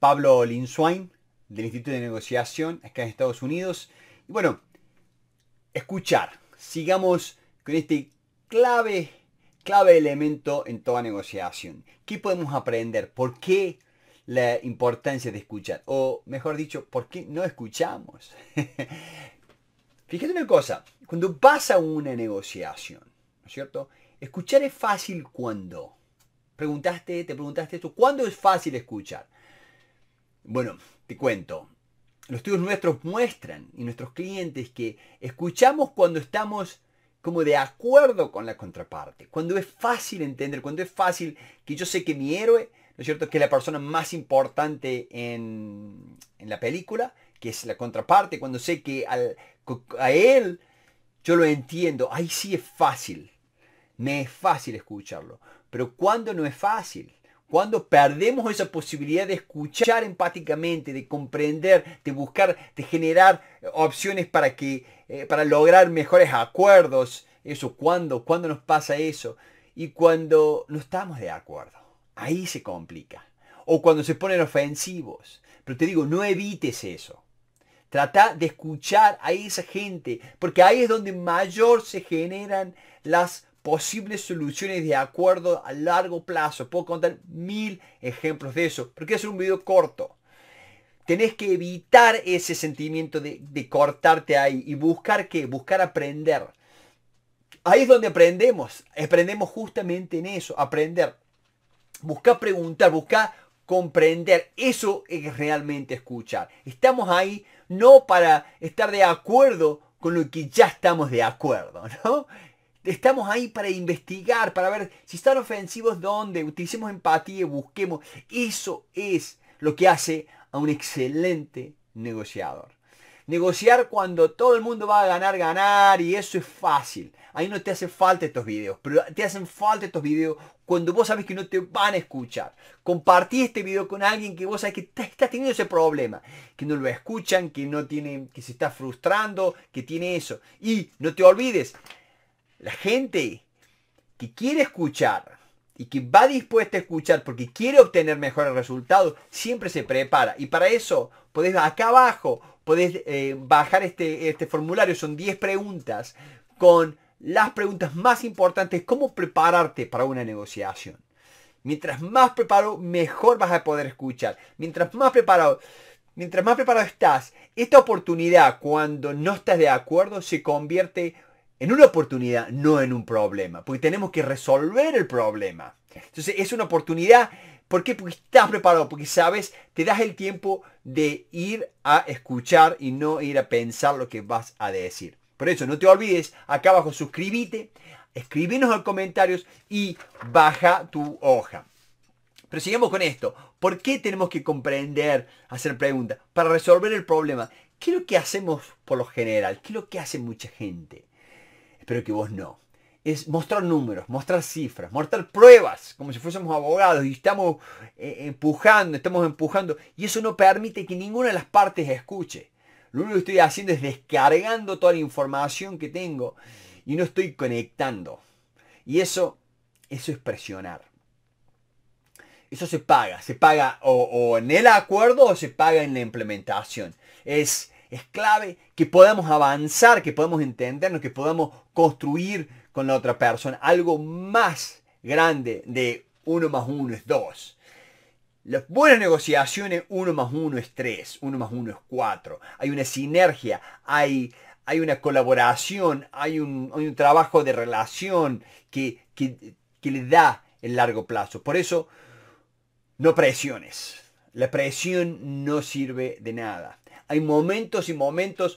Pablo Linswain, del Instituto de Negociación, acá en Estados Unidos. Y bueno, escuchar. Sigamos con este clave, clave elemento en toda negociación. ¿Qué podemos aprender? ¿Por qué la importancia de escuchar? O mejor dicho, ¿por qué no escuchamos? Fíjate una cosa, cuando pasa una negociación, ¿no es cierto? Escuchar es fácil cuando. Preguntaste, te preguntaste esto, ¿cuándo es fácil escuchar? Bueno, te cuento. Los estudios nuestros muestran y nuestros clientes que escuchamos cuando estamos como de acuerdo con la contraparte, cuando es fácil entender, cuando es fácil que yo sé que mi héroe, ¿no es cierto?, que es la persona más importante en, la película, que es la contraparte, cuando sé que a él yo lo entiendo, ahí sí es fácil, me es fácil escucharlo, pero cuando no es fácil, cuando perdemos esa posibilidad de escuchar empáticamente, de comprender, de buscar, de generar eh, opciones para, que, eh, para lograr mejores acuerdos, eso, ¿cuándo? ¿Cuándo nos pasa eso? Y cuando no estamos de acuerdo, ahí se complica. O cuando se ponen ofensivos. Pero te digo, no evites eso. Trata de escuchar a esa gente, porque ahí es donde mayor se generan las posibles soluciones de acuerdo a largo plazo. Puedo contar mil ejemplos de eso, porque es un video corto. Tenés que evitar ese sentimiento de, cortarte ahí y buscar qué, buscar aprender. Ahí es donde aprendemos, aprendemos justamente en eso, aprender. Buscar preguntar, buscar comprender. Eso es realmente escuchar. Estamos ahí no para estar de acuerdo con lo que ya estamos de acuerdo, ¿no? Estamos ahí para investigar, para ver si están ofensivos, dónde. Utilicemos empatía, busquemos. Eso es lo que hace a un excelente negociador. Negociar cuando todo el mundo va a ganar, ganar y eso es fácil. Ahí no te hacen falta estos videos, pero te hacen falta estos videos cuando vos sabes que no te van a escuchar. Compartí este video con alguien que vos sabes que está, está teniendo ese problema, que no lo escuchan, que no tiene, que se está frustrando, que tiene eso. Y no te olvides, la gente que quiere escuchar y que va dispuesta a escuchar porque quiere obtener mejores resultados, siempre se prepara. Y para eso podés acá abajo, podés eh, bajar este, este, formulario, son 10 preguntas con las preguntas más importantes, cómo prepararte para una negociación. Mientras más preparado, mejor vas a poder escuchar. Mientras más preparado, mientras más preparado estás, esta oportunidad cuando no estás de acuerdo se convierte en una oportunidad, no en un problema, porque tenemos que resolver el problema. Entonces es una oportunidad, ¿por qué? Porque estás preparado, porque sabes, te das el tiempo de ir a escuchar y no ir a pensar lo que vas a decir. Por eso no te olvides, acá abajo suscríbete, escribinos en comentarios y baja tu hoja. Pero sigamos con esto. ¿Por qué tenemos que comprender, hacer preguntas? Para resolver el problema. ¿Qué es lo que hacemos por lo general? ¿Qué es lo que hace mucha gente? pero que vos no. Es mostrar números, mostrar cifras, mostrar pruebas, como si fuésemos abogados y estamos eh, empujando, estamos empujando. Y eso no permite que ninguna de las partes escuche. Lo único que estoy haciendo es descargando toda la información que tengo y no estoy conectando. Y eso, eso es presionar. Eso se paga. Se paga o, o en el acuerdo o se paga en la implementación. Es es clave que podamos avanzar, que podamos entendernos, que podamos construir con la otra persona algo más grande de uno más uno es dos. Las buenas negociaciones, uno más uno es tres, uno más uno es cuatro. Hay una sinergia, hay, hay una colaboración, hay un, trabajo de relación que, que le da el largo plazo. Por eso, no presiones. La presión no sirve de nada. Hay momentos y momentos,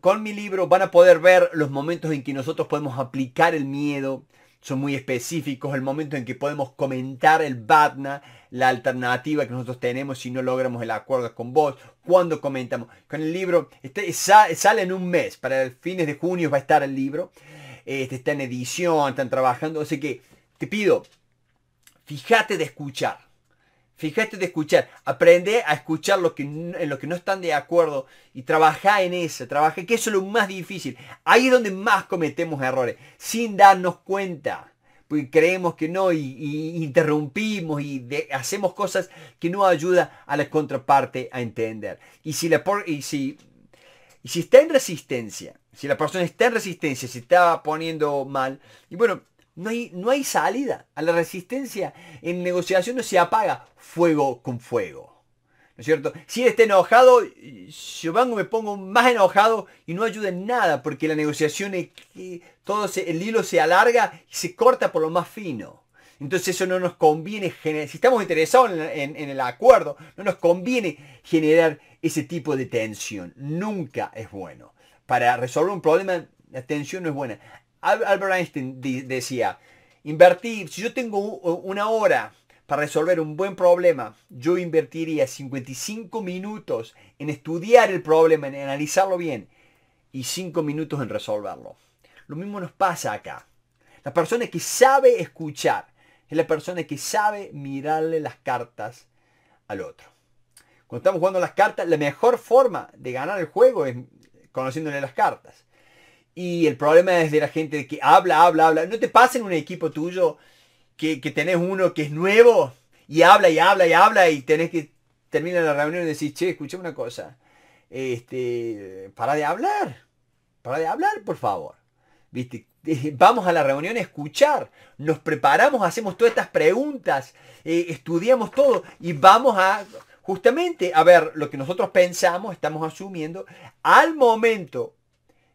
con mi libro van a poder ver los momentos en que nosotros podemos aplicar el miedo, son muy específicos, el momento en que podemos comentar el VATNA. la alternativa que nosotros tenemos si no logramos el acuerdo con vos, cuando comentamos. Con el libro, este, sale en un mes, para el fines de junio va a estar el libro, este, está en edición, están trabajando, así que te pido, fíjate de escuchar Fíjate de escuchar, aprende a escuchar lo que, en lo que no están de acuerdo y trabaja en eso, trabaja, que eso es lo más difícil. Ahí es donde más cometemos errores, sin darnos cuenta, porque creemos que no y, interrumpimos y hacemos cosas que no ayudan a la contraparte a entender. Y si, si, y si está en resistencia, si la persona está en resistencia, se está poniendo mal, y bueno, no hay, salida a la resistencia. En negociación no se apaga fuego con fuego. ¿No es cierto? Si él está enojado, yo me pongo más enojado y no ayuda en nada porque la negociación, es que todo el hilo se alarga y se corta por lo más fino. Entonces eso no nos conviene generar, si estamos interesados en, el acuerdo, no nos conviene generar ese tipo de tensión. Nunca es bueno. Para resolver un problema, la tensión no es buena. Albert Einstein decía, invertir, si yo tengo una hora para resolver un buen problema, yo invertiría 55 minutos en estudiar el problema, en analizarlo bien, y 5 minutos en resolverlo. Lo mismo nos pasa acá. La persona que sabe escuchar es la persona que sabe mirarle las cartas al otro. Cuando estamos jugando las cartas, la mejor forma de ganar el juego es conociéndole las cartas. Y el problema es de la gente que habla, habla, habla. ¿No te pasa en un equipo tuyo que, tenés uno que es nuevo y habla y habla y habla y tenés que terminar la reunión y decir che, escucha una cosa. Este, para de hablar. Para de hablar, por favor. ¿Viste? Eh, vamos a la reunión a escuchar. Nos preparamos, hacemos todas estas preguntas, eh, estudiamos todo y vamos a justamente a ver lo que nosotros pensamos, estamos asumiendo, al momento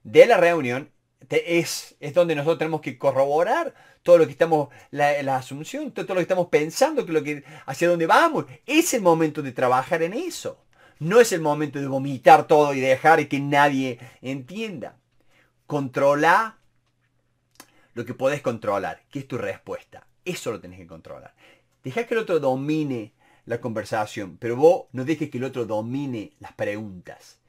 de la reunión es, es donde nosotros tenemos que corroborar todo lo que estamos, la, asunción, todo lo que estamos pensando, que lo que, hacia dónde vamos. Es el momento de trabajar en eso. No es el momento de vomitar todo y dejar que nadie entienda. Controla lo que podés controlar, que es tu respuesta. Eso lo tenés que controlar. Deja que el otro domine la conversación, pero vos no dejes que el otro domine las preguntas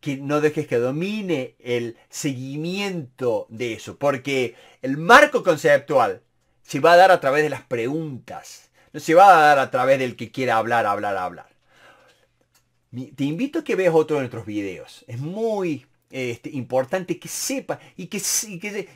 que no dejes que domine el seguimiento de eso, porque el marco conceptual se va a dar a través de las preguntas, no se va a dar a través del que quiera hablar, hablar, hablar. Te invito a que veas otro de nuestros videos. Es muy este, importante que sepa y que,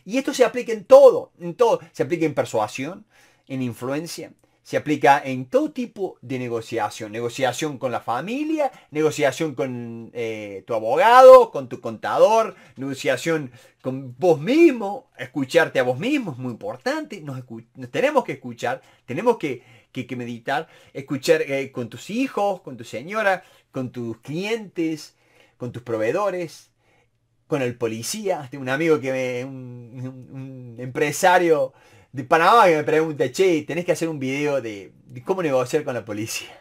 y esto se aplique en todo, en todo. Se aplica en persuasión, en influencia, se aplica en todo tipo de negociación. Negociación con la familia, negociación con eh, tu abogado, con tu contador, negociación con vos mismo. Escucharte a vos mismo es muy importante. Nos, tenemos que escuchar, tenemos que, meditar, escuchar eh, con tus hijos, con tu señora, con tus clientes, con tus proveedores, con el policía. Tengo un amigo que me, un empresario de Panamá que me pregunta, che, tenés que hacer un video de, cómo negociar con la policía.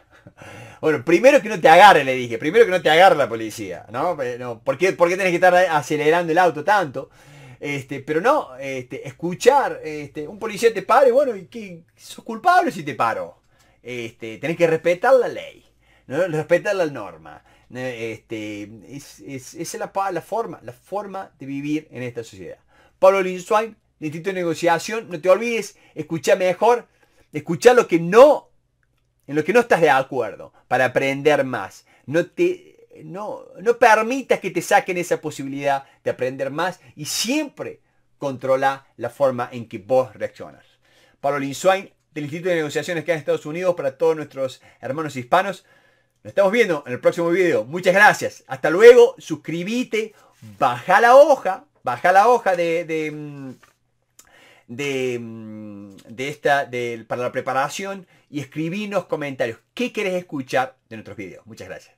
Bueno, primero que no te agarre, le dije. Primero que no te agarre la policía, ¿no? Eh, no por qué, tenés que estar acelerando el auto tanto? Este, pero no, este, escuchar, este, un policía te pare, bueno, ¿y qué? ¿Sos culpable si te paro? Este, tenés que respetar la ley, ¿no? respetar la norma. Este, es, esa es la, forma, la forma de vivir en esta sociedad. Pablo Linzwain. Instituto de Negociación, no te olvides, escucha mejor, escucha lo que no, en lo que no estás de acuerdo, para aprender más. No te, no, no permitas que te saquen esa posibilidad de aprender más y siempre controla la forma en que vos reaccionas. Pablo Linsuain, del Instituto de Negociaciones que hay en Estados Unidos, para todos nuestros hermanos hispanos. Nos estamos viendo en el próximo video. Muchas gracias. Hasta luego. Suscríbete. Baja la hoja. Baja la hoja de mm, Mm, de, esta, del para la preparación y escribinos comentarios. ¿Qué querés escuchar de nuestros videos? Muchas gracias.